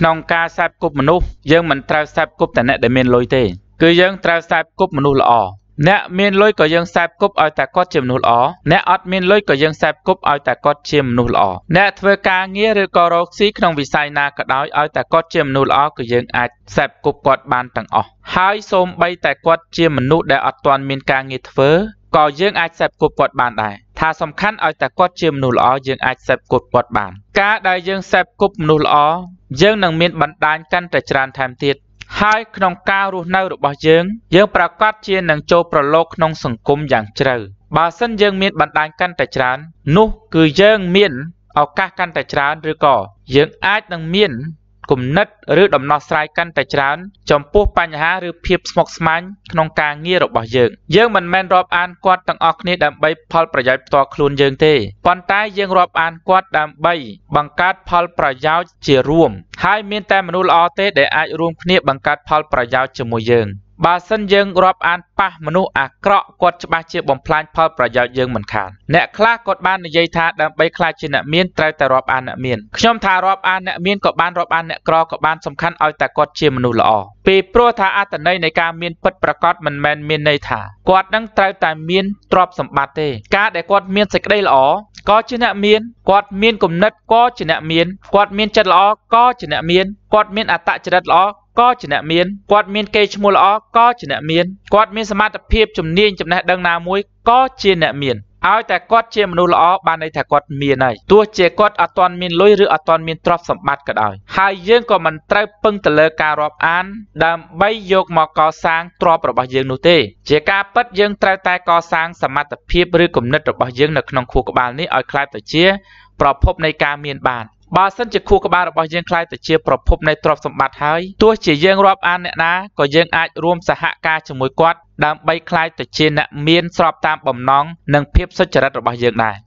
ក្នុងការខ្សែបគប់មនុស្សយើងមិនត្រូវខ្សែបគប់តែអ្នកដែលមានលុយទេគឺយើងត្រូវខ្សែបគប់មនុស្សល្អអ្នកមានលុយក៏យើងខ្សែបគប់ឲ្យតែគាត់ជាមនុស្សល្អអ្នកអត់មានលុយក៏យើងខ្សែបគប់ឲ្យតែគាត់ជាមនុស្សល្អអ្នកធ្វើការងារឬក៏រកស៊ីក្នុងវិស័យណាក៏ដោយឲ្យតែគាត់ជាមនុស្សល្អក៏យើងអាចខ្សែបគប់គាត់បានទាំងអស់ហើយសូម្បីតែគាត់ជាមនុស្សដែលអត់ទាន់មានការងារធ្វើក៏យើងអាចខ្សែបគប់គាត់បានដែរថាសំខាន់ឲ្យតែគាត់ជាមនុស្សល្អយើងអាចសេពគប់គាត់បាន ការដែលយើងសេពគប់មនុស្សល្អយើងនឹងមានបណ្ដាញកាន់តែច្រើន ថែមទៀតហើយក្នុងការរស់នៅរបស់យើង យើងប្រកាសជានឹងចូលប្រឡូកក្នុងសង្គមយ៉ាងជ្រៅបើសិនយើងមាន បណ្ដាញកាន់តែច្រើន នោះ គឺយើងមានឱកាសកាន់តែច្រើនឬក៏យើងអាចនឹងមានគំនិតឬដំណោះស្រាយកាន់តែច្រើនចំពោះ បញ្ហាឬភាពស្មុគស្មាញក្នុងការងាររបស់យើងយើងមិនមែនរាប់អានគាត់ទាំងអស់គ្នាដើម្បីផលប្រយោជន៍ផ្ទាល់ខ្លួនយើងទេប៉ុន្តែយើងរាប់អានគាត់ដើម្បី បង្កើតផលប្រយោជន៍ជារួមហើយមានតែមនុស្សល្អទេដែលអាចរួមគ្នាបង្កើតផលប្រយោជន៍ជាមួយយើងបើសិនយើងរាប់អានប៉ះមនុស្សអាក្រក់គាត់ច្បាស់ជាបំផ្លាញផលប្រយោជន៍យើងមិនខានអ្នកខ្លះគាត់បាននិយាយថាដើម្បីខ្លាចជាអ្នកមានត្រូវតែរាប់អានអ្នកមានខ្ញុំថារាប់អានអ្នកមានក៏បានរាប់អានអ្នកក្រក៏បានសំខាន់ឲ្យតែគាត់ជាមនុស្សល្អពីព្រោះថាអត្តន័យនៃការមានពិតប្រកបមិនមែនមានន័យថាគាត់នឹងត្រូវតែមានទ្រព្យសម្បត្តិទេ ការដែលគាត់មានសេចក្តីល្អក៏ជាអ្នកមាន គាត់មានគុណិតក៏ជាអ្នកមានគាត់មានចិត្តល្អក៏ជាអ្នកមានគាត់មានអត្តចរិតល្អក៏ជាអ្នកមានគាត់មានកេរ្តិ៍ឈ្មោះល្អក៏ជាអ្នកមានគាត់មានសមត្ថភាពជំនាញចំណេះដឹងណាមួយក៏ជាអ្នកមានឲ្យតែគាត់ជាមនុស្សល្អបានន័យថាគាត់មានហើយទោះជាគាត់អត់ទាន់មានលុយឬអត់ទាន់មានទ្រព្យសម្បត្តិក៏ដោយហើយយើងក៏មិនត្រូវពឹងទៅលើការរាប់អាន ដើម្បីយកមកកសាងទ្រព្យរបស់យើងនោះទេ ជាការពិតយើងត្រូវតែកសាងសមត្ថភាពឬគំនិតរបស់យើងនៅក្នុងខួរក្បាលនេះឲ្យក្លាយទៅជា ប្រភពនៃការមានបានបើសិនជាខួរក្បាលរបស់យើងខ្លាយទៅជាប្រភពនៃទ្រព្យសម្បត្តិហើយទោះជាយើងរាប់អានអ្នកណាក៏យើងអាចរួមសហការជាមួយគាត់ដើម្បីខ្លាយទៅជាអ្នកមានស្របតាមបំណងនិងភាពសុចរិតរបស់យើងដែរ។